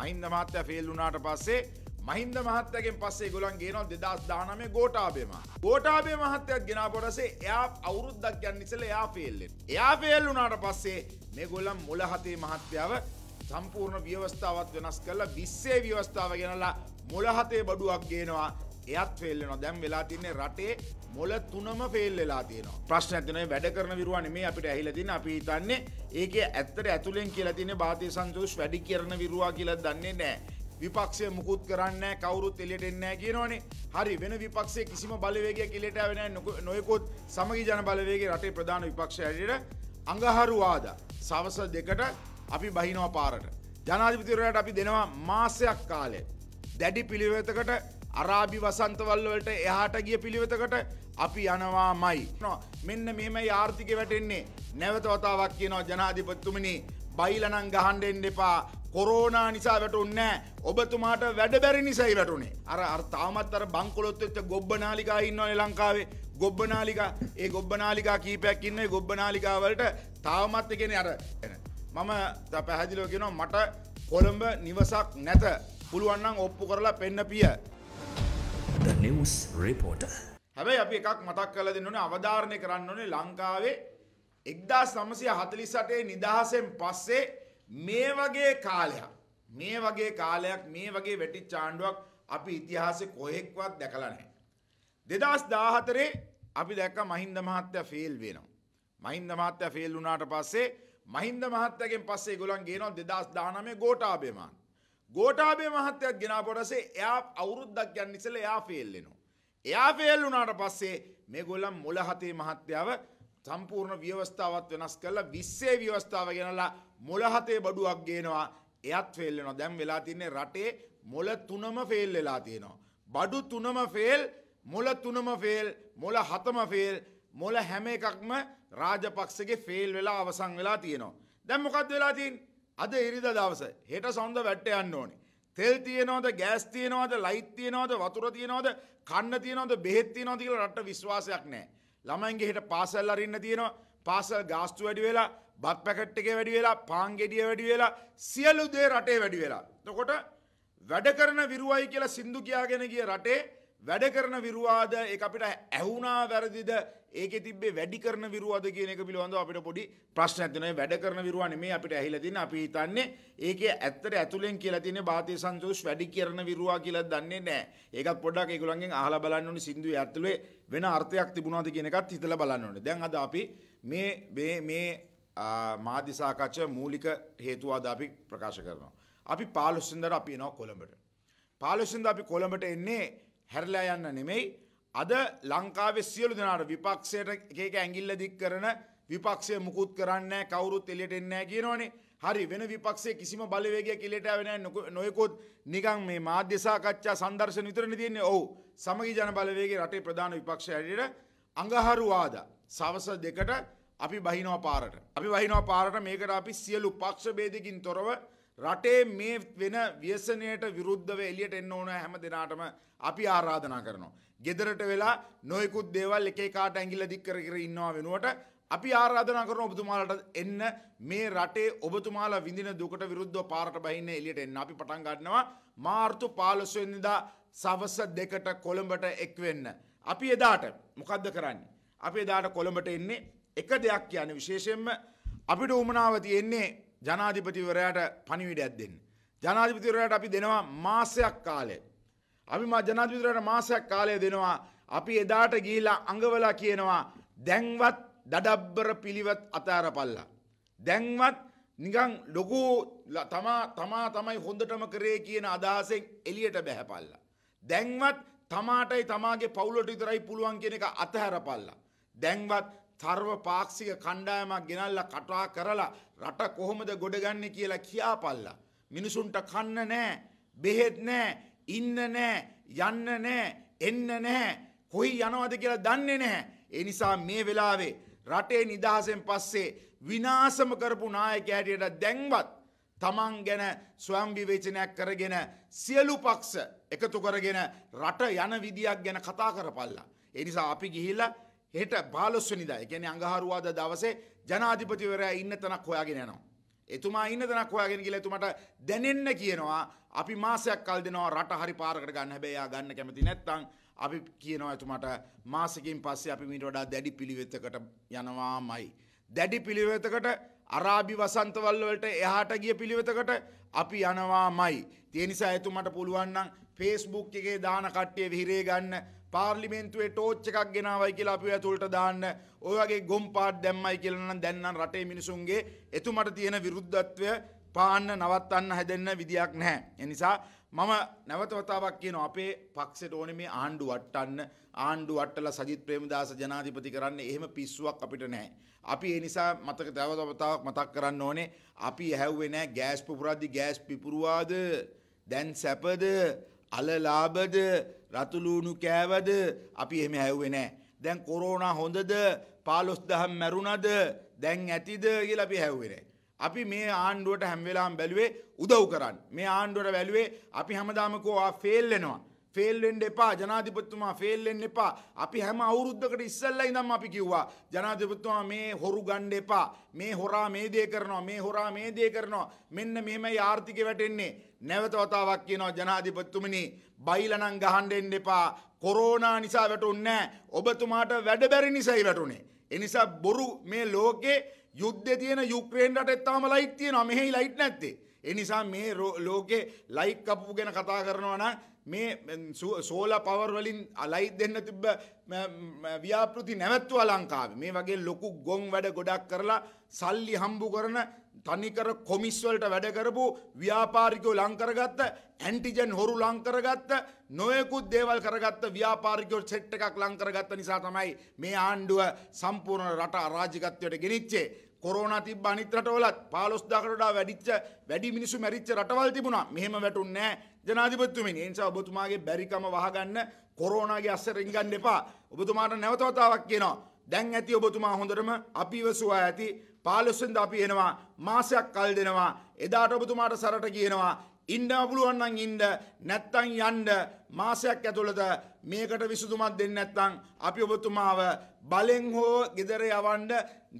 මහින්ද මහත්තය ෆෙල් වුණාට පස්සේ මහින්ද මහත්තයගෙන් පස්සේ ගොලන් ගේනවා දෙදස් දානමේ ගෝටාබේම ගෝටාබේ මහත්තයක් ගෙන පොටසේ එයා අවුරුද්දක් යන්න ඉසල එයා ෆෙල්ලෙන් එයා ෆෙල් වුණාට පස්සේ මේ ගොල්ලම් මොල හතේ මහත්්‍යාව සම්පූර්ණ ව්‍යවස්ථාවත් වෙනස් කරලා විස්සේ ව්‍යවස්ථාව ගෙනලා මොලහතේ බඩුවක් ගේනවා එයත් වෙල්ලෙන දැම් වෙලා තින්නේ රටේ මොල තුනම පෙල් වෙලා තියෙන ප්‍රශ්න ඇතිනේ වැඩ කරන විරුවන මේ අපිට ඇහිලතින අපි හිතන්නේ ඒක ඇත්තට ඇතුළෙන් කියලතින බාතය සංසෝෂ් වැඩි කරන විරුවා කියල දන්නේ නෑ විපක්ෂය මුකුත් කරන්න කවරුත් එලෙටෙන්නෑ කියනවනේ හරි වෙන විපක්ෂේ කිසිම බලවේගය කිලෙට වෙන නොයකොත් සමග ජන බලවේගේ රටේ ප්‍රධාන විපක්ෂයට අඟහරුවාද සවස දෙකට අපි බහිනව පාරට ජනාධිපතිරයට අපි දෙනවා මාසයක් කාලය දැඩි පිළිවෙතකට අරාබි වසන්තවල්වලට එහාට ගිය පිළිවෙතකට අපි යනවා මයි. මෙන්න මෙහෙමයි ආර්ථිකය වැටෙන්නේ නැවතවතාවක් කියනවා ජනාධිපත්තුමනි බයිලනං ගහන්ඩෙන් එපා කොරෝනා නිසා වැටුන්නෑ ඔබතුමාට වැඩබැරි නිසයි වැටුනේ. අර අර්තාමත් අර බංකොලොත්තච්ච ගොබ්බනාලිකා ඉන්නවන ලංකාවේ ගොබ්බනාලිකා ඒ ගොබ්බනාලිකා කීපයක් ඉන්නේ ගොබ්බනාලිකාවලට තාමත් එකෙන අර මම ද පැහැදිලෝ කියෙනවා මට කොළඹ නිවසක් නැත පුළුවන්නන් ඔප්පු කරලා පෙන්න පිය. The News Reporter. හැබැයි අපි එකක් මතක් කරලා දෙන්න ඕනේ අවධාරණය කරන්න ඕනේ ලංකාවේ 1948 නිදහසෙන් පස්සේ මේ වගේ කාලයක් මේ වගේ කාලයක් මේ වගේ වැටිච්ච ආණ්ඩුවක් අපි ඉතිහාසෙ කොහෙක්වත් දැකලා නැහැ. 2014 අපි දැක්ක මහින්ද මහත්තයා ෆේල් වෙනවා. මහින්ද මහත්තයා ෆේල් වුණාට පස්සේ මහින්ද මහත්තයාගෙන් පස්සේ ඒගොල්ලන් ගේනවා 2019 ගෝඨාභය මහත්තයා. ගෝඨාභය මහත්තයාත් ගෙනාපු පස්සේ එයා අවුරුද්දක් යන ඉස්සෙල්ලා එයා ෆේල් වෙනවා. එයා ෆේල් වුණාට පස්සේ මේගොල්ලන් මුල හතේ මහත්තයාව සම්පූර්ණ ව්‍යවස්ථාවත් වෙනස් කරලා 20 ව්‍යවස්ථාව ගෙනලා මුල හතේ බඩුවක් ගේනවා එයත් ෆේල් වෙනවා. දැන් වෙලා තින්නේ රටේ මොල තුනම ෆේල් වෙලා තියෙනවා. බඩු තුනම ෆේල්, මොල තුනම ෆේල්, මොල හතම ෆේල්, මොල හැම එකක්ම රාජපක්ෂගේ ෆේල් වෙලා අවසන් වෙලා තියෙනවා. දැන් මොකද්ද වෙලා තියෙන්නේ? අද ඉරිදා දවස. හෙට සඳ වැට්ට යන්න ඕනේ. තෙල් තියනෝද ගෑස් තියනවාද ලයිත් තියනවාද වතුර තියනවාද කන්න තියනවාද බෙහෙත් තියනවාද කියලා රට විශ්වාසයක් නැහැ. ළමයින්ගේ හෙට පාසල් අරින්න තියෙනවා. පාසල් ගාස්තු වැඩි වෙලා, බත් පැකට් එකේ වැඩි වෙලා, පාන් ගෙඩිය වැඩි වෙලා, සියලු දේ රටේ වැඩි වෙලා. එතකොට වැඩ කරන විරුවයි කියලා සින්දු කියාගෙන ගිය රටේ වැඩ කරන විරුවාද ඒ අපිට ඇහුණා වැරදිද ඒක තිබේ වැඩි කරන විරුවද කියන එක පිළිබඳව අපිට පොඩි ප්‍රශ්න ඇතිනේ වැඩ කරන විරුවා නෙමේ අපිට ඇහිලා තියෙන අපි හිතන්නේ ඒකේ ඇත්තට ඇතුලෙන් කියලා තියෙන බාතේ සංජෝෂ් වැඩි කරන විරුවා කියලා දන්නේ නැහැ. ඒකත් පොඩ්ඩක් ඒගොල්ලන්ගෙන් අහලා බලන්න ඕනේ සින්දුවේ ඇතුලේ වෙන අර්ථයක් තිබුණාද කියන එකත් හිතලා බලන්න ඕනේ. දැන් අද අපි මේ මේ මේ මාධ්‍ය සාකච්ඡා මූලික හේතුව අද අපි ප්‍රකාශ කරනවා. අපි 15 වෙනිදාට අපි එනවා කොළඹට. 15 වෙනිදා අපි කොළඹට එන්නේ හැරලා යන්න නෙමෙයි අද ලංකාවේ සියලු දෙනාට විපක්ෂයට එක එක ඇඟිල්ල දික් කරන විපක්ෂය මුකුත් කරන්නේ කවුරුත් එළියට එන්නේ නැහැ කියනවනේ. හරි වෙන විපක්ෂයේ කිසිම බලවේගයක් එළියට ආවේ නැහැ නොයෙකුත් නිකන් මේ මාධ්‍ය සාකච්ඡා සංදර්ශන විතරනේ තියෙන්නේ. ඔව්. සමගි ජන බලවේගයේ රටේ ප්‍රධාන විපක්ෂය ඇරෙට අඟහරුවාද සවස දෙකට අපි බහිනවා පාරට. අපි බහිනවා පාරට මේකට අපි සියලු පක්ෂ බේදකින් තොරව රටේ මේ වෙන ව්‍යසනයට විරුද්ධව එලියට එන්න ඕන හැම දෙනාටම අපි ආරාධනා කරනවා. ගෙදරට වෙලා නොයකුත් දේවල් එකේ කාට ඇඟිල්ල දික් කර කර ඉන්නවා වෙනුවට අපි ආරාධනා කරන ඔබතුමාලට එන්න මේ රටේ ඔබතුමාලා විඳින දුකට විරුද්ධව පාරට බහින්න එලියට එන්න අපි පටන් ගන්නවා මාර්තු 15 වෙනිදා සවස් 2ට කොළඹට එක් වෙන්න. අපි එදාට මොකද්ද කරන්නේ? අපි එදාට කොළඹට එන්නේ එක දෙයක් කියන්නේ විශේෂයෙන්ම අපිට උමනාව තියෙන්නේ ජනාධිපතිවරයාට පණිවිඩයක් දෙන්න. ජනාධිපතිවරයාට අපි දෙනවා මාසයක් කාලය. අපි ජනාධිපතිවරයාට මාසයක් කාලය දෙනවා අපි එදාට ගිහිලා අඟවලා කියනවා දැන්වත් දඩබ්බර පිළිවත් අතාරපල්ලා. දැන්වත් නිකං ලොකු තමා තමා තමයි හොඳටම කරේ කියන අදහසෙන් එලියට බැහැපල්ලා. දැන්වත් තමාටයි තමාගේ පවුලට විතරයි පුළුවන් කියන එක අතහැරපල්ලා. දැන්වත් තර්ව පාක්ෂික කණ්ඩායමක් ගෙනල්ලා කටා කරලා රට කොහොමද ගොඩගන්නේ කියලා කියාපල්ලා. මිනිසුන්ට කන්න නෑ, බෙහෙත් නෑ, ඉන්න නෑ, යන්න නෑ, එන්න නෑ, කොයි යනවද කියලා දන්නේ නැහැ. ඒ නිසා මේ වෙලාවේ රටේ නිදහසෙන් පස්සේ විනාශම කරපු නායකයාට දැන්වත් තමන් ගැන ස්වයං විවේචනයක් කරගෙන සියලු පක්ෂ එකතු කරගෙන රට යන විදියක් ගැන කතා කරපල්ලා. ඒ නිසා අපි ගිහිල්ලා හෙට බාලොස්වනිදා එකැන අඟහරුවාද දවසේ ජනාධිපතිවරයා ඉන්න තනක් හොයාගෙන යනවා. එතුමා ඉන්න තනක් හොයාගෙන කියලා එතුමට දැනෙන්න කියනවා අපි මාසයක් කල් දෙනවා රට හරි පාරකට ගන්න හැබැයි ගන්න කැමති නැත්නම් අපි කියනවා එතුමට මාසෙකින් පස්සේ අපි මීට වඩා දැඩි පිළිවෙතකට යනවාමයි. දැඩි පිළිවෙතකට අරාබි වසන්තවල් වලට එහාට ගිය පිළිවෙතකට අපි යනවාමයි. ඒ නිසා එතුමට පුළුවන් නම් Facebook එකේ දාන කට්ටිය විහිරේ ගන්න පාර්ලිමෙන්න්තුවේ ටෝච්ච එකක් ගෙනවයි කියලා අපි ඇතුළට දාන්න ඔය වගේ ගොම් පාට් දැම්මයි කියලන්න දැන්නන් රටේ මිනිසුන්ගේ එතුමට තියෙන විරුද්ධත්වය පාන්න නවත්තන්න හැදන්න විදියක් නැහැ. එනිසා මම නැවතවතාවක් කියන අපේ පක්ෂට ඕන මේ ආණ්ඩු වට්ටන්න ආණ්ඩු වට්ටල සජිත් ප්‍රේමදාස ජනාධිපති කරන්න එහෙම පිස්සුවක් අපිට නැහැ. අපි ඒ නිසා මතක තවතවතාවක් මතක් කරන්න ඕනේ අපි ඇහැව්වේ නෑ ගෑස් පුපුරද්දි ගෑස් පිපුරුවාද දැන් සැපද අලලාබද රතුලූුණු කෑවද අපි එහෙම හැව්වේ නෑ. දැන් කොරෝනා හොඳද පාලොස් දහම් මැරුණද දැන් ඇතිද කියලා අපි හැව්වෙනෑ. අපි මේ ආණ්ඩුවට හැම්වෙලාම් බැලුවේ උදව් කරන්න. මේ ආණ්ඩුවට බැලුවේ අපි හැමදාමකෝ ආ ෆෙල්ලෙනවා. ෆෙල්ෙන්ඩ එපා ජනාධිපත්තුමා ෆෙල්ෙන් එපා අපි හැම අවුරුද්ධකට ඉස්සල්ල ඉදම් අපි කිව්වා ජනාධිපත්තුමා මේ හොරු ගණ්ඩ එපා මේ හොරා මේදය කරනවා මේ හොරා මේදය කරනවා මෙන්න මෙහෙමයි ආර්ථික වැටෙන්නේ නැවතවතාවක් කියනවා ජනාධිපත්තුමනි බයිලනං ගහන්ඩෙන්ඩ එපා කොරෝනා නිසා වැටුන්නෑ ඔබතුමාට වැඩබැරි නිසයි වැටුනේ. එනිසා බොරු මේ ලෝකේ යුද්ධ තියෙන යුක්්‍රේන්ට එත්තාම ලයිට් තියෙනවා මෙහෙහි ලයිට් නැත්තේ. එනිසා මේ ලෝකෙ ලයික් කපු ගැන කතා කරනවා නම් මේ සෝල පවර්වලින් අලයි දෙන්න තිබ්බ ව්‍යාපෘති නැවැත්තුව ලංකාව මේ වගේ ලොකු ගොන් වැඩ ගොඩක් කරලා සල්ලි හම්බු කරන තනිකර කොමිස්වලට වැඩකරපු ව්‍යාපාරිකෝ ලංකරගත්ත ඇන්ටිජන් හොරු ලංකරගත්ත නොයකුත් දේවල් කරගත්ත ව්‍යාපාරිකෝ සෙට් එකක් ලංකරගත්ත නිසා තමයි මේ ආණ්ඩුව සම්පූර්ණ රට අරාජිකත්වයට ගෙනිච්චේ කොරෝණ තිබ අනිත්‍රටවලත් පාලොස්දාකරටා වැඩිච්ච වැඩි මිනිසු මැරිච්ච රටවල් තිබුණා මෙහෙම වැටුන්නෑ ජනාධිපත්තුමිනි නිසා ඔබතුමාගේ බැරිකම වහගන්න කොරෝනාගේ අස්සරින් ගන්න එපා ඔබතුමාට නැවතවතාවක් කියනවා. දැන් ඇති ඔබතුමා හොඳටම අපිව සුවා ඇති පාලොස්සෙන්ද අපි එනවා මාසයක් කල් දෙනවා එදාට ඔබතුමාට සරට කියනවා ඉන්න පුළුවන් නම් ඉන්න නැත්තම් යන්න මාසයක් ඇතුළත මේකට විසඳුමක් දෙන්න නැත්තම් අපි ඔබතුමාව බලෙන් හෝ ගෙදර යවන්න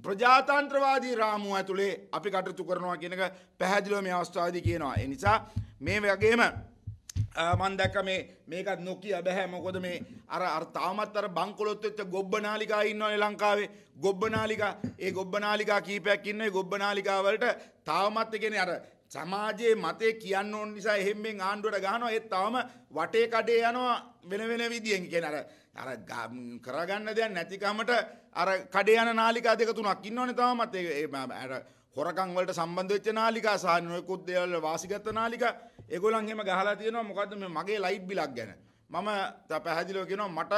ප්‍රජාතන්ත්‍රවාදී රාමුව ඇතුලේ අපි කටයුතු කරනවා කියන එක පැහැදිලිව මේ අවස්ථාවේදී කියනවා. ඒ නිසා මේ වගේම මන් දැක්ක මේ මේකත් නොකිය බෑ මොකද මේ අර අර තාමත් අර බංකොලොත් වෙච්ච ගොබ්බනාලිකා ඉන්නවනේ ලංකාවේ ගොබ්බනාලිකා ඒ ගොබ්බනාලිකා කීපයක් ඉන්නේ ගොබ්බනාලිකා වලට තාමත් කියන්නේ අර සමාජයේ මතේ කියන්න ඕන නිසා එහෙම මෙන් ආණ්ඩුවට ගහනවා ඒත් තවම වටේ කඩේ යනවා වෙන වෙන විදියෙන් කියන්නේ අර අර කරගන්න දෙයක් නැතිකමට අර කඩේ යන නාලිකා දෙක තුනක් ඉන්නවනේ තවමත් ඒ අර හොරකම් වලට සම්බන්ධ වෙච්ච නාලිකා සහ නොයෙකුත් දේවල් වාසිගත නාලිකා ඒගොල්ලන් එහෙම ගහලා තියෙනවා මොකද්ද මේ මගේ ලයිට් බිලක් ගැන මම පැහැදිලිව කියනවා මට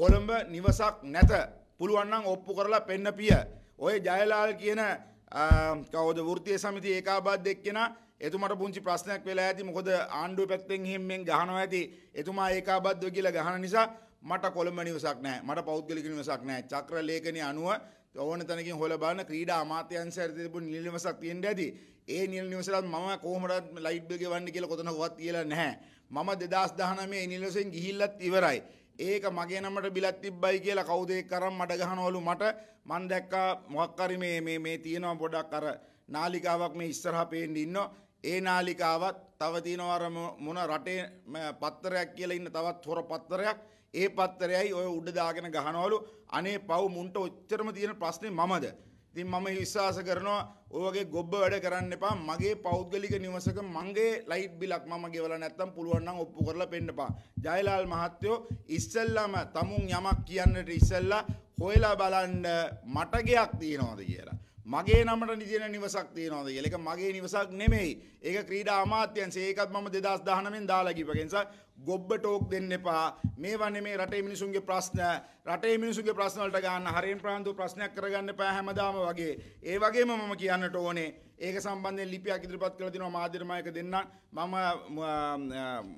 කොළඹ නිවසක් නැත පුළුවන් නම් ඔප්පු කරලා පෙන්න පිය ඔය ජයලාල් කියන කවද වෘතිය සමිති ඒකාබාත් දෙක්කෙන එතුමට පුංචි ප්‍රශ්නයක් වෙලා ඇති මොකොද ආණ්ඩුව පැත්තෙන් හෙම්මෙන් ගහනවා ඇති එතුමා ඒකාබද්ධ කියලා ගහන නිසා මට කොළඹ නිවසක් නෑ මට පෞද්ගලික නිවසක් නෑ චක්‍ර ලේඛනයේ අනුව ඕන තැනකින් හොල බලන ක්‍රීඩා අමාත්‍යාංශය ඇරෙති තිබුණු නිල් නිවසක් තියෙන්න ඇති. ඒ නිල් නිවසලත් මම කොහොමවත් ලයිට් බිල් ගෙවන්න කියලා කොතනකවත් කියලා නැහැ. මම 2019 මේ නිල් නිවසෙන් ගිහිල්ලත් ඉවරයි. ඒක මගේ නමට බිලත් තිබ්බයි කියලා කවුද ඒක කරන් මඩ ගහනවලු මට මං දැක්කා මොකක් හරි මේ මේ මේ තියෙනවා පොඩක් අර නාලිකාවක් මේ ඉස්සරහා පේන්න ඉන්නවා ඒ නාලිකාවත් තව තියෙනවා අර මොන රටේ පත්තරයක් කියලා ඉන්න තවත් හොර පත්තරයක් ඒ පත්තරයයි ඔය උඩ දාගෙන ගහනවලු අනේ පව් මුන්ට ඔච්චරම තියෙන ප්‍රශ්නේ මමද ඉතින් මම විශ්වාස කරනවා ඔයගේ ගොබ්බ වැඩ කරන්න එපා මගේ පෞද්ගලික නිවසක මගේ ලයිට් බිලක් මම ගෙවලා නැත්තම් පුළුවන් නම් ඔප්පු කරලා පෙන්නපා ජයලාල් මහත්තයෝ ඉස්සෙල්ලාම tamun යමක් කියන්නට ඉස්සෙල්ලා හොයලා බලන්න මට ගයක් තියනවාද කියලා මගේ නමට නිදින නිවසක් තියනවාද කියලා ඒක මගේ නිවසක් නෙමෙයි ඒක ක්‍රීඩා අමාත්‍යංශය ඒකත් මම 2019 න් දාලා ගිහපගෙනස ගොබ්බ ටෝක් දෙන්න එපා මේ වන්නේ මේ රටේ මිනිසුන්ගේ ප්‍රශ්න රටේ මිනිසුන්ගේ ප්‍රශ්න වලට ගන්න හරියන් ප්‍රාන්තු ප්‍රශ්නයක් කරගන්න එපා හැමදාම වගේ ඒ වගේම මම කියන්නට ඕනේ ඒක සම්බන්ධයෙන් ලිපියක් ඉදිරිපත් කරලා දෙනවා මාධ්‍යමායක දෙන්න මම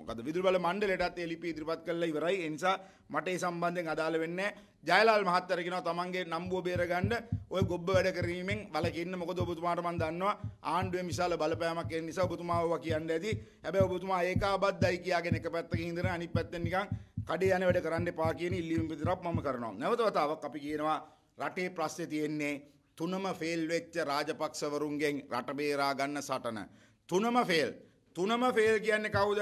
මොකද විදුලි බල මණ්ඩලයටත් ඒ ලිපි ඉදිරිපත් කරලා ඉවරයි ඒ නිසා මට ඒ සම්බන්ධයෙන් අදාළ වෙන්නේ ජයලාල් මහත්තයා කියනවා තමන්ගේ නම්බුව බේරගන්න ඔය ගොබ්බ වැඩ කිරීමෙන් වලකින්න මොකද ඔබතුමාට මම දන්නවා ආණ්ඩුවේ විශාල බලපෑමක් ඒ නිසා ඔබතුමාව කියන්න ඇති හැබැයි ඔබතුමා ඒකාබද්ධයි කියාගෙන එක පැත්ත පැත්තකින් ඉඳලා අනිත් පැත්තෙන් නිකන් කඩේ යන වැඩ කරන්න එපා කියන ඉල්ලීම විතරක් මම කරනවා. නැවත වතාවක් අපි කියනවා රටේ ප්‍රශ්නේ තියෙන්නේ තුනම ෆේල් වෙච්ච රාජපක්ෂවරුන්ගෙන් රට බේරා ගන්න සටන. තුනම ෆේල්. තුනම ෆේල් කියන්නේ කවුද?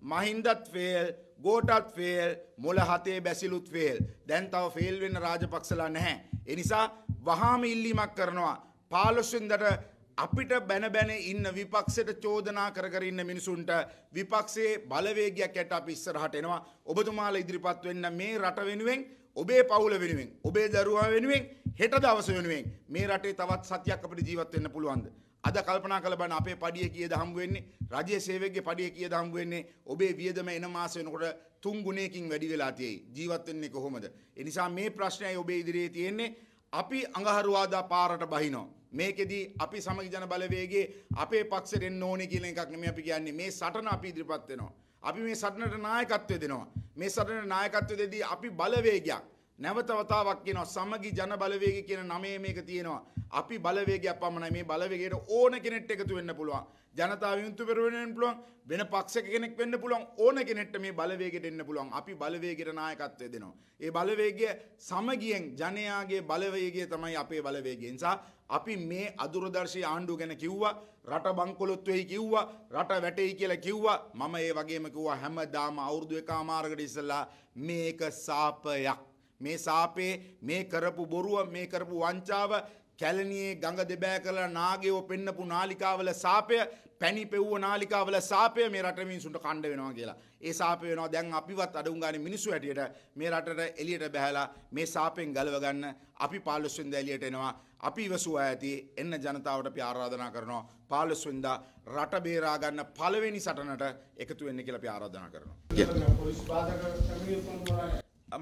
මහින්දත් ෆේල්, ගෝටත් ෆේල්, මොළ හතේ බැසිලුත් ෆේල්. දැන් තව ෆේල් වෙන්න රාජපක්ෂලා නැහැ. ඒ නිසා වහාම ඉල්ලීමක් කරනවා. 15 වෙනිදාට අපිට බැන බැන ඉන්න විපක්ෂයට චෝදනා කරකර ඉන්න මිනිසුන්ට විපක්ෂයේ බලවේගයක් යට අපි ඉස්සරහට එනවා ඔබතුමාලා ඉදිරිපත් වෙන්න මේ රට වෙනුවෙන් ඔබේ පවුල වෙනුවෙන් ඔබේ දරුවා වෙනුවෙන් හෙට දවස වෙනුවෙන් මේ රටේ තවත් සතියක් අපිට ජීවත් වෙන්න පුළුවන්ද අද කල්පනා කළ බලන්න අපේ පඩිය කීයද හම්බ වෙන්නේ රජයේ සේවකගේ පඩිය කීයද හම්බ වෙන්නේ ඔබේ වියදම එන මාස වෙනකොට තුන් ගුණයකින් වැඩි වෙලා තියෙයි ජීවත් වෙන්නේ කොහොමද ඒ නිසා මේ ප්‍රශ්නයයි ඔබේ ඉදිරියේ තියෙන්නේ අපි අඟහරුවාදා පාරට බහිනවා මේකෙදී අපි සමග ජන බලවේගේ අපේ පක්ෂට එන්න ඕනේ කියන එකක් නෙමෙයි අපි කියන්නේ මේ සටන අපි ඉදිරිපත් වෙනවා. අපි මේ සටනට නායකත්වය දෙනවා. මේ සටනට නායකත්වය දෙදී අපි බලවේගයක් නැවතවතාවක් කියනවා සමගි ජන බලවේග කියන නමේ මේක තියෙනවා. අපි බලවේගයක් පමණයි මේ බලවේගයට ඕන කෙනෙක්ට එකතු වෙන්න පුළුවන්. ජනතාව විමුක්ති පෙරවෙන්න පුළුවන්. වෙන පක්ෂයක කෙනෙක් වෙන්න පුළුවන්. ඕන කෙනෙක්ට මේ බලවේගයට එන්න පුළුවන්. අපි බලවේගයට නායකත්වය දෙනවා. ඒ බලවේගය සමගියෙන් ජනයාගේ බලවේගය තමයි අපේ බලවේගය. නිසා අපි මේ අදුරදර්ශී ආණ්ඩුව ගැන කිව්වා රට බංකොලොත් වෙයි කිව්වා රට වැටෙයි කියලා කිව්වා මම ඒ වගේම කිව්වා හැමදාම අවුරුදු එකමාරකට ඉස්සලා මේක සාපයක් මේ සාපේ මේ කරපු බොරුව මේ කරපු වංචාව කැලනියේ ගඟ දෙබෑ කරලා නාගයෝ පෙන්නපු නාලිකාවල සාපය පැණි පෙව්ව නාලිකාවල සාපය මේ රට මිනිසුන්ට කණ්ඩ වෙනවා කියලා. ඒ සාපය වෙනවා දැන් අපිවත් අඩුම් ගානේ මිනිස්සු හැටියට මේ රටට එළියට බහැලා මේ සාපෙන් ගලව ගන්න අපි 15 වෙනිදා එළියට එනවා. අපි ඉවසුව ඇති එන්න ජනතාවට අපි ආරාධනා කරනවා 15 වෙනිදා රට බේරා ගන්න පළවෙනි සටනට එකතු වෙන්න කියලා අපි ආරාධනා කරනවා.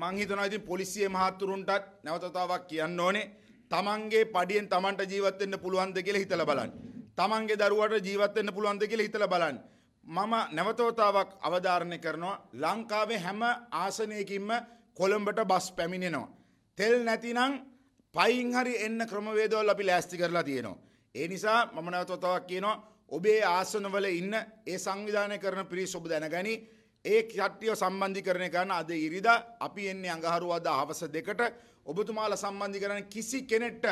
මං හිතනවා ඉතින් පොලිසිය මහත්තුරුන්ටත් නැවතතාවක් කියන්න ඕනේ. තමන්ගේ පඩියෙන් තමන්ට ජීවත් වෙන්න පුළුවන්ද කියලා හිතලා බලන්න. තමන්ගේ දරුවට ජීවත් වෙන්න පුළුවන්ද කියලා හිතලා බලන්න. මම නැවතවතාවක් අවධාරණය කරනවා ලංකාවේ හැම ආසනයකින්ම කොළඹට බස් පැමිණෙනවා. තෙල් නැතිනම් පයින් හරි එන්න ක්‍රමවේදවල අපි ලෑස්ති කරලා තියෙනවා. ඒ නිසා මම නැවතවතාවක් කියනවා ඔබේ ආසනවල ඉන්න ඒ සංවිධානය කරන පිරිස් ඔබ දැනගනි. ඒ කට්ටිය සම්බන්ධීකරණය කරන අද ඉරිදා අපි එන්නේ අඟහරුවාදා හවස දෙකට ඔබතුමාලා සම්බන්ධි කරන කිසි කෙනෙක්ට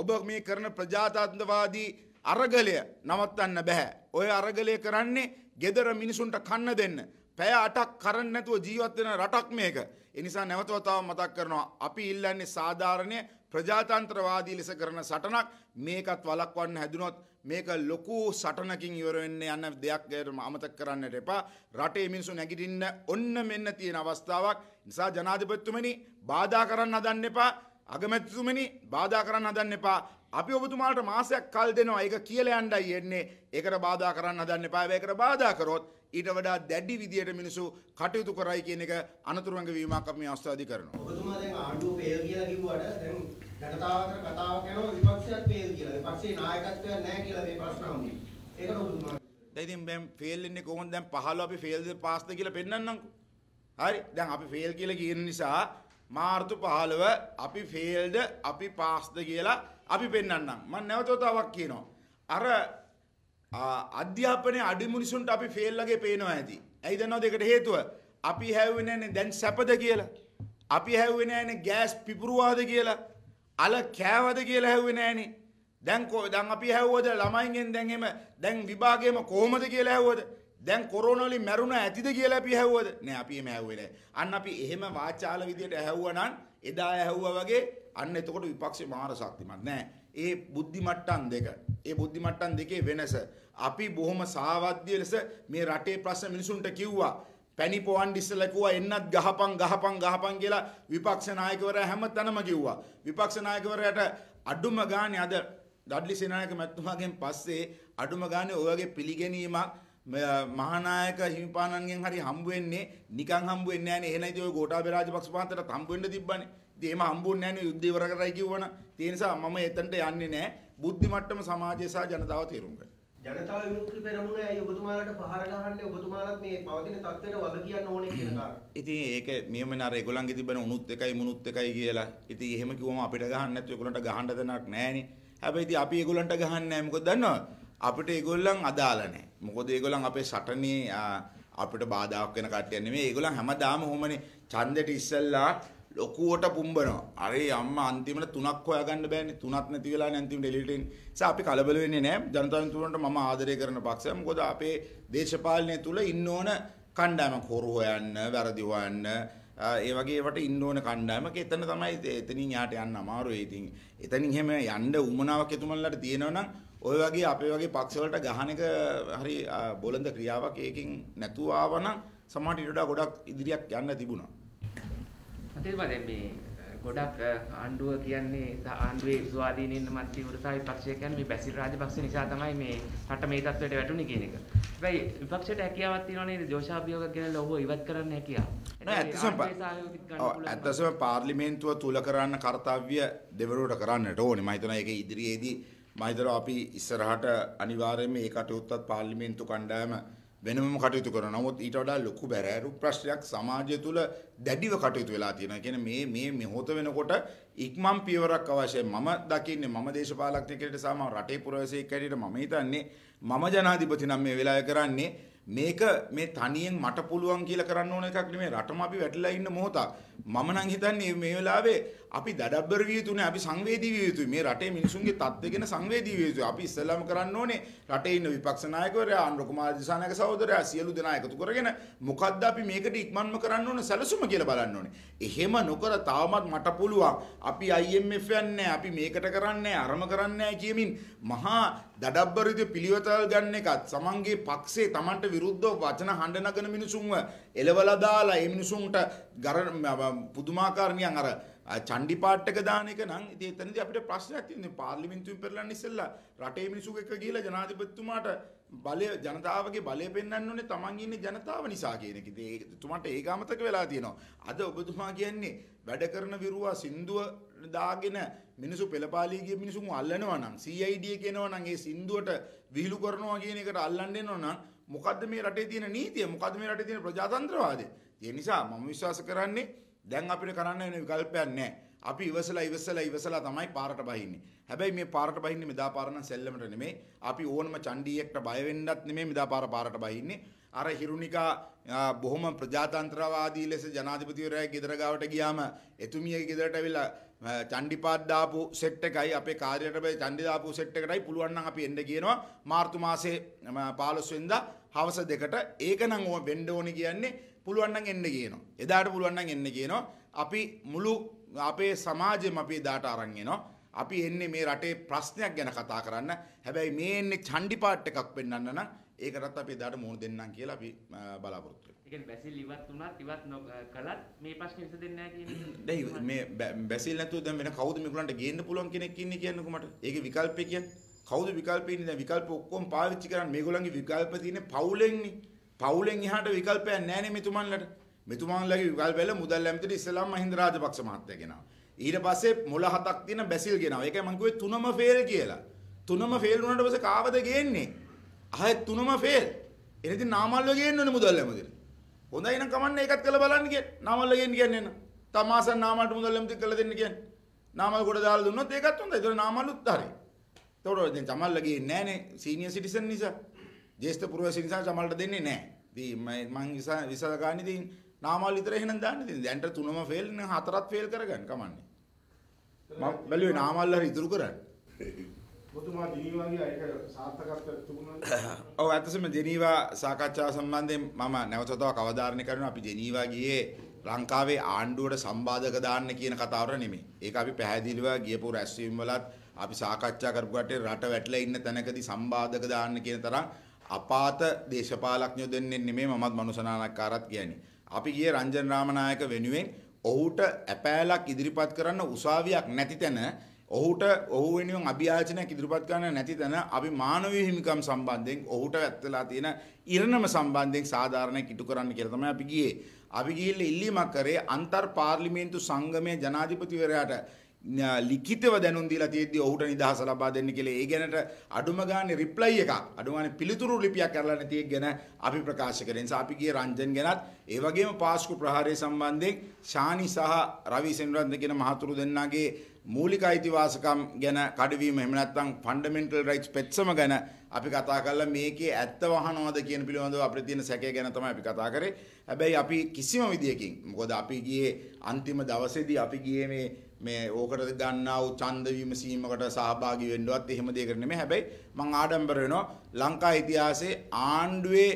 ඔබ මේ කරන ප්‍රජාතන්ත්‍රවාදී අරගලය නවත්තන්න බෑ. ඔය අරගලය කරන්නේ gedara මිනිසුන්ට කන්න දෙන්න. පැය 8ක් කරන්න නැතුව ජීවත් වෙන රටක් මේක. ඒ නිසා නැවතවතාව මතක් කරනවා අපි ඉල්ලන්නේ සාධාරණයේ ප්‍රජාතන්ත්‍රවාදී ලෙස කරන සටනක් මේකත් වලක්වන්න හැදුනොත් මේක ලොකු සටනකින් ඉවරවෙන්න යන්න දෙයක් ගැටම අමතක් කරන්නට එපා රටේ මිනිසු නැගිටින්න ඔන්න මෙන්න තියෙන අවස්ථාවක් නිසා ජනාධිපතිතුමනි බාධා කරන්න හදන්න එපා අගමැතිතුමනි බාධා කරන්න හදන්න එපා අපි ඔබතුමාට මාසයක් කල් දෙනවා ඒක කියලා යන්නයි එන්නේ ඒකට බාධා කරන්න හදන්න එපා ඒකට බාධා කරොත් ඊට වඩා දැඩි විදියට මිනිසු කටයුතු කරයි කියන එක අනතුරුංග වීමක් අපි මේ අවස්ථාවේදී කරනවා. ඔබතුමා දැන් ආණ්ඩුව පෙල් කියලා කිව්වට දැන් ජනතාව අතර කතාවක් යනවා විපක්ෂයත් පෙල් කියලා. විපක්ෂේ නායකත්වයක් නැහැ කියලා මේ ප්‍රශ්න වුණේ. ඒකට ඔබතුමා ඉතින් දැන් ෆේල් වෙන්නේ කොහොමද දැන් 15 අපි ෆේල්ද පාස්ද කියලා පෙන්නන්නම්කෝ. හරි. දැන් අපි ෆේල් කියලා කියන නිසා මාර්තු 15 අපි ෆේල්ද අපි පාස්ද කියලා අපි පෙන්නන්නම්. මම නැවතවතාවක් කියනවා. අර අධ්‍යාපනය අඩි මිනිසුන්ට අපි ෆෙල්ලගේ පේනවා ඇති. ඇයි දන්නවද ඒකට හේතුව? අපි හැව්වේ නැනේ දැන් සැපද කියලා. අපි හැව්වේ නැනේ ගෑස් පිපුරුවාද කියලා. අල කෑවද කියලා හැව්වේ නැනේ. දැන් දැන් අපි හැව්වද ළමයින්ගෙන් දැන් එහෙම දැන් විභාගයේම කොහොමද කියලා හැව්වද? දැන් කොරෝනා වලින් මැරුණ ඇතිද කියලා අපි හැව්වද? නෑ අපි එහෙම හැව්වේ නෑ. අන්න අපි එහෙම වාචාල විදියට හැව්වනම් එදා හැව්වා වගේ අන්න එතකොට විපක්ෂේ මාර ශක්තිමත් නෑ. ඒ බුද්ධි මට්ටම් දෙක. ඒ බුද්ධි මට්ටම් දෙකේ වෙනස. අපි බොහොම සාවද්‍ය ලෙස මේ රටේ ප්‍රශ්න මිනිසුන්ට කිව්වා. පැණි පොවන් ඉස්සලා කිව්වා එන්නත් ගහපන් ගහපන් ගහපන් කියලා විපක්ෂ නායකවරයා හැමතැනම කිව්වා. විපක්ෂ නායකවරයාට අඩුම ගානේ අද ඩඩ්ලි සේනානායක මැතිතුමාගෙන් පස්සේ අඩුම ගානේ ඔයගේ පිළිගැනීමක් මහානායක හිමිපාණන්ගෙන් හරි හම්බ වෙන්නේ නිකන් හම්බ වෙන්නේ නැහැ නේ එහෙනම් ඉතින් ඔය ගෝඨාභය රාජපක්ෂ මහත්තයාට හම්බ වෙන්න තිබ්බනේ දේම හම්බුන්නේ නැහැ යුද්ධය ඉවර කරයි කිව්වන. ඒ නිසා මම එතනට යන්නේ නැහැ. බුද්ධිමට්ටම සමාජය සහ ජනතාව තේරුම් ගන්න. ජනතාව විමුක්ති පෙරමුණ ඇයි ඔබතුමාලට පහර ගහන්නේ ඔබතුමාලත් මේ පවතින තත්ත්වයට වග කියන්න ඕනේ කියන කාරණා. ඉතින් ඒක මෙහෙම නර ඒගොල්ලන්ගේ තිබෙන උණුත් එකයි මුණුත් එකයි කියලා. ඉතින් එහෙම කිව්වම අපිට ගහන්න නැතුව ඒගොල්ලන්ට ගහන්න දෙනක් නැහැනේ. හැබැයි ඉතින් අපි ඒගොල්ලන්ට ගහන්නේ නැහැ. මොකද දන්නවද? අපිට ඒගොල්ලන් අදාළ නැහැ. මොකද ඒගොල්ලන් අපේ සටනේ අපිට බාධාක් වෙන කට්ටිය නෙමෙයි. ඒගොල්ලන් හැමදාම හොමනේ ඡන්දෙට ඉස්සෙල්ලා ලොකුවට පුම්බනවා. අරේ අම්මා අන්තිමට තුනක් හොයාගන්න බෑනේ. තුනක් නැති වෙලා නේ අන්තිමට එලියට එන්නේ. ඒසාව අපි කලබල වෙන්නේ නැහැ. ජනතාවන්තුරන්ට මම ආදරය කරන පක්ෂය. මොකද අපේ දේශපාලනය තුල ඉන්න ඕන කණ්ඩායමක් හොරු හොයන්න, වැරදි හොයන්න, ඒ වගේ වට ඉන්න ඕන කණ්ඩායමක එතන තමයි එතනින් යාට යන්න අමාරුයි. ඉතින් එතනින් එහෙම යන්න උමනාවක් එතුමන්ලට තියෙනවා ඔය වගේ අපේ වගේ පක්ෂවලට ගහන එක හරි බොළඳ ක්‍රියාවක් ඒකෙන් නැතුව ආවනම් සමහර ඉඩ ගොඩක් ඉදිරියක් යන්න තිබුණා. තේරුණාද මේ ගොඩක් ආණ්ඩුව කියන්නේ ආණ්ඩුවේ ස්වාධීන ඉන්න මැතිවරු සහ විපක්ෂය කියන්නේ මේ බැසිල් රාජපක්ෂ නිසා තමයි මේ රට මේ තත්ත්වයට වැටුනේ කියන එක. හැබැයි විපක්ෂයට හැකියාවක් තියෙනවා නේද? දෝෂාභියෝග ගෙනල්ලා ඔහු ඉවත් කරන්න හැකියාව. ඇත්තසම පාර්ලිමේන්තුව තුළ කරන්න කර්තාව්‍ය දෙවරුවට කරන්නට ඕනි මහිතන එක ඉදිරියේදී මහිතර අපි ඉස්සරහට අනිවාර්යයෙන්ම ඒ කටයුත්තත් පාර්ලිමේන්තු කණ්ඩායම වෙනම කටයුතු කරන නමුත් ඊට වඩා ලොකු බැරෑරු ප්‍රශ්නයක් සමාජය තුළ දැඩිව කටයුතු වෙලා තියෙනවා. කියන්නේ මේ මේ මෙහොත වෙනකොට ඉක්මන් පියවරක් අවශ්‍යයි. මම දකින්නේ මම දේශපාලකයෙක් හැටියට සහ මම රටේ පුරවැසියෙක් හැටියට මම හිතන්නේ මම ජනාධිපති නම් මේ වෙලාවේ කරන්නේ මේක මේ තනියෙන් මට පුළුවන් කියලා කරන්න ඕන එකක් නෙමෙයි රටම අපි වැටලා ඉන්න මොහොතක්. මම නම් හිතන්නේ මේ වෙලාවේ අපි දඩබ්බර විය යුතු නැහැ. අපි සංවේදී විය යුතුයි. මේ රටේ මිනිසුන්ගේ තත්ත්වය ගැන සංවේදී විය යුතුයි. අපි ඉස්සෙල්ලාම කරන්න ඕනේ රටේ ඉන්න විපක්ෂ නායකවරයා ආන්ඩ්‍ර කුමාර දිසානායක සහෝදරයා සියලු දෙනා එකතු කරගෙන මොකද්ද අපි මේකට ඉක්මන්ම කරන්න ඕන සැලසුම කියලා බලන්න ඕනේ. එහෙම නොකර තාමත් මට පුළුවන්. අපි IMF යන්නේ අපි මේකට කරන්නේ අරම කරන්නේ කියමින් මහා දඩබ්බර විදිය පිළිවෙතල් ගන්න එකත් සමන්ගේ පක්ෂේ Tamanට විරුද්ධව වචන හඬ නගන මිනිසුන්ව එලවලා දාලා ඒ මිනිසුන්ට පුදුමාකාර නියන් අර චණ්ඩි පාට් එක දාන එක නම් ඉතින් එතනදී අපිට ප්‍රශ්නයක් තියෙනවා. පාර්ලිමේන්තුවෙන් පෙරලන්න ඉස්සෙල්ලා රටේ මිනිසුක එක ගිහිලා ජනාධිපතිතුමාට බලය ජනතාවගේ බලය පෙන්වන්න ඕනේ තමන් ඉන්නේ ජනතාව නිසා කියන එක. ඉතින් එතුමාට ඒක අමතක වෙලා තියෙනවා. අද ඔබතුමා කියන්නේ වැඩ කරන විරුවා සින්දුව දාගෙන මිනිසු පෙළපාලී ගිය මිනිසුන් අල්ලනවා නම් CID කියනවා නම් ඒ සින්දුවට විහිළු කරනවා කියන එකට අල්ලන්න එනවා නම් මොකද්ද මේ රටේ තියෙන නීතිය? මොකද්ද මේ රටේ තියෙන ප්‍රජාතන්ත්‍රවාදය? ඒ නිසා මම විශ්වාස කරන්නේ දැන් අපිට කරන්න වෙන විකල්පයක් නැහැ. අපි ඉවසලා ඉවසලා ඉවසලා තමයි පාරට බහින්නේ. හැබැයි මේ පාරට බහින්නේ මෙදා පාර නම් සෙල්ලමට නෙමෙයි. අපි ඕනම චණ්ඩීයෙක්ට බය වෙන්නත් නෙමෙයි මෙදා පාර පාරට බහින්නේ. අර හිරුනිකා බොහොම ප්‍රජාතන්ත්‍රවාදී ලෙස ජනාධිපතිවරයාගේ ගෙදර ගාවට ගියාම එතුමියගේ ගෙදරට ඇවිල්ලා චණ්ඩිපාත් දාපු සෙට් එකයි අපේ කාර්යයට බයි චණ්ඩි දාපු සෙට් එකටයි පුළුවන් නම් අපි එන්න කියනවා මාර්තු මාසේ 15 වෙනිදා හවස දෙකට ඒක නම් වෙන්න ඕනේ කියන්නේ පුළුවන් නම් එන්න කියනවා. එදාට පුළුවන් නම් එන්න කියනවා. අපි මුළු අපේ සමාජෙම අපි එදාට අරන් එනවා. අපි එන්නේ මේ රටේ ප්‍රශ්නයක් ගැන කතා කරන්න. හැබැයි මේ එන්නේ චණ්ඩි පාට් එකක් වෙන්නන්න නම් ඒකටත් අපි එදාට මුහුණ දෙන්නම් කියලා අපි බලාපොරොත්තු වෙනවා. ඒ කියන්නේ බැසිල් ඉවත් වුණත් ඉවත් නොකලත් මේ ප්‍රශ්නේ විසඳෙන්නේ නැහැ කියන්නේ. දැන් මේ බැසිල් නැතුව දැන් වෙන කවුද මේගොල්ලන්ට ගේන්න පුළුවන් කෙනෙක් ඉන්නේ කියන්නේ මට. ඒකේ විකල්පේ කියන්නේ කවුද විකල්පේ ඉන්නේ? දැන් විකල්ප ඔක්කොම පාවිච්චි කරන්නේ මේගොල්ලන්ගේ විකල්ප තියෙන්නේ පවුලෙන්නේ. පවුලෙන් එහාට විකල්පයක් නැහැ නේ මෙතුමන්ලට. මෙතුමන්ලගේ විකල්පවල මුදල් ඇමතිට ඉස්සලාම මහින්ද රාජපක්ෂ මහත්තයා ගෙනා. ඊට පස්සේ මොළ හතක් තියෙන බැසිල් ගෙනා. ඒකයි මම කිව්වේ තුනම ෆේල් කියලා. තුනම ෆේල් වුණාට පස්සේ කාවද ගේන්නේ? ආයෙත් තුනම ෆේල්. එනදී නාමල්ව ගේන්න ඕනේ මුදල් ඇමතිට. හොඳයි නම් කමන්න ඒකත් කළ බලන්න කිය. නාමල්ව ගේන්න කියන්නේ නේන. තමාසන් නාමල්ට මුදල් ඇමති කළ දෙන්න කියන්නේ. නාමල් කොට දාලා දුන්නොත් ඒකත් හොඳයි. ඒතකොට නාමල්ුත් හරි. ඒතකොට දැන් තමල්ල ගේන්නේ නැහනේ සීනියර් සිටිසන් නිසා. ජේෂ්ඨ පුරවැසි නිසා ජමල්ට දෙන්නේ නැහැ. ඉතින් මම නිසා විසද ගන්න ඉතින් නාමල් විතර එහෙනම් දාන්න ඉතින් දැන්ට තුනම ෆේල් නේ හතරක් ෆේල් කරගන්න කමන්නේ. මම බැලුවේ නාමල් හරි ඉතුරු කරන්න. ඔබතුමා ජිනීවා ගියා ඒක සාර්ථකත්වයක් තිබුණා. ඔව් ඇත්තටම ජිනීවා සාකච්ඡාව සම්බන්ධයෙන් මම නැවතතව කවදාරණය කරනවා අපි ජිනීවා ගියේ ලංකාවේ ආණ්ඩුවට සම්බාධක දාන්න කියන කතාවට නෙමෙයි. ඒක අපි පැහැදිලිව ගියපු රැස්වීම් වලත් අපි සාකච්ඡා කරපු රට වැටලා ඉන්න තැනකදී සම්බාධක දාන්න කියන තරම් අපාත දේශපාලඥයෝ දෙන්නේ නෙමෙයි මමත් මනුසනානක්කාරත් කියන්නේ. අපි ගියේ රංජන් රාමනායක වෙනුවෙන් ඔහුට ඇපෑලක් ඉදිරිපත් කරන්න උසාවියක් නැති තැන ඔහුට ඔහු වෙනුවෙන් අභියාචනයක් ඉදිරිපත් කරන්න නැති තැන අපි මානවීය හිමිකම් සම්බන්ධයෙන් ඔහුට ඇත්තලා තියෙන ඉරණම සම්බන්ධයෙන් සාධාරණයක් ඉටු කරන්න කියලා තමයි අපි ගියේ. අපි ගිහිල්ලා ඉල්ලීමක් කරේ අන්තර් පාර්ලිමේන්තු සංගමයේ ජනාධිපතිවරයාට ලිඛිතව දැනුම් දීලා තියෙද්දි ඔහුට නිදහස ලබා දෙන්න කියලා ඒ ගැනට අඩුම ගානේ රිප්ලයි එකක් අඩුම ගානේ පිළිතුරු ලිපියක් කරලා නැති එක ගැන අපි ප්‍රකාශ කරේ. නිසා අපි ගියේ රංජන් ගැනත් ඒ වගේම පාස්කු ප්‍රහාරය සම්බන්ධයෙන් ශානි සහ රවි සෙනරත්න කියන මහතුරු දෙන්නාගේ මූලික අයිතිවාසිකම් ගැන කඩවීම එහෙම නැත්නම් ෆන්ඩමෙන්ටල් රයිට්ස් පෙත්සම ගැන අපි කතා කරලා මේකේ ඇත්ත වහනවද කියන පිළිබඳව අපිට තියෙන සැකය ගැන තමයි අපි කතා කරේ. හැබැයි අපි කිසිම විදියකින් මොකද අපි ගියේ අන්තිම දවසේදී අපි ගියේ මේ මේ ඕකට ගන්නා වූ ඡන්ද විමසීමකට සහභාගී වෙන්නවත් එහෙම දෙයකට නෙමෙයි. හැබැයි මම ආඩම්බර වෙනවා ලංකා ඉතිහාසයේ ආණ්ඩුවේ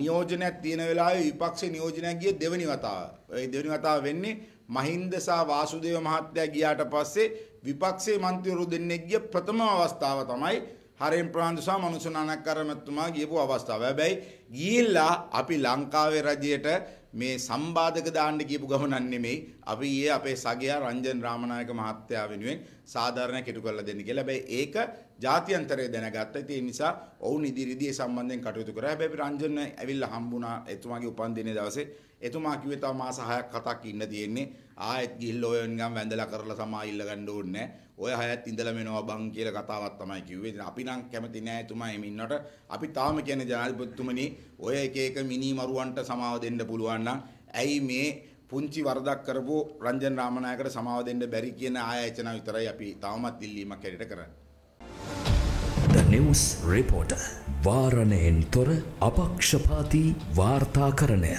නියෝජනයක් තියෙන වෙලාවේ විපක්ෂේ නියෝජනයක් ගිය දෙවෙනි වතාව. ඒ දෙවෙනි වතාව වෙන්නේ මහින්ද සහ වාසුදේව මහත්තයා ගියාට පස්සේ විපක්ෂයේ മന്ത്രിවරු දෙන්නෙක් ගිය ප්‍රථම අවස්ථාව තමයි හරෙන් ප්‍රාන්දු සහ මනුසුනානක්කාර මැතිතුමා ගියපු අවස්ථාව. හැබැයි ගිහිල්ලා අපි ලංකාවේ රජයට මේ සම්බාධක දාන්න කියපු ගමනක් නෙමෙයි අපි ඊයේ අපේ සගයා රංජන් රාමනායක මහත්තයා වෙනුවෙන් සාධාරණ කෙටු කරලා දෙන්න කියලා. හැබැයි ඒක ජාත්‍යන්තරයේ දැනගත්තා. ඉතින් ඒ නිසා ඔවුන් ඉදිරියේදී සම්බන්ධයෙන් කටයුතු කරා. හැබැයි රංජන් ඇවිල්ලා හම්බුණා එතුමාගේ උපන්දිනේ දවසේ. එතුමා කිව්වේ තව මාස 6ක් 7ක් ඉන්න තියෙන්නේ. ආයෙත් ගිහිල්ලා ඔය නිකන් වැඳලා කරලා සමා ඉල්ල ගන්න ඕනේ ඔය හයත් ඉඳලා මෙනවා බං කියලා කතාවක් තමයි කිව්වේ. ඉතින් අපි නම් කැමති නෑ එතුමා එමේ ඉන්නට. අපි තාම කියන්නේ ජනාධිපතිතුමනි ඔය එක එක මිනි මරුවන්ට සමාව දෙන්න පුළුවන් නම් ඇයි මේ පුංචි වරදක් කරපු රංජන් රාමනායකට සමාව දෙන්න බැරි කියන ආයචන විතරයි අපි තවමත් ඉල්ලීමක් හැටියට කරන්නේ. The News Reporter වාරණයෙන් තොර අපක්ෂපාතී වාර්තාකරණය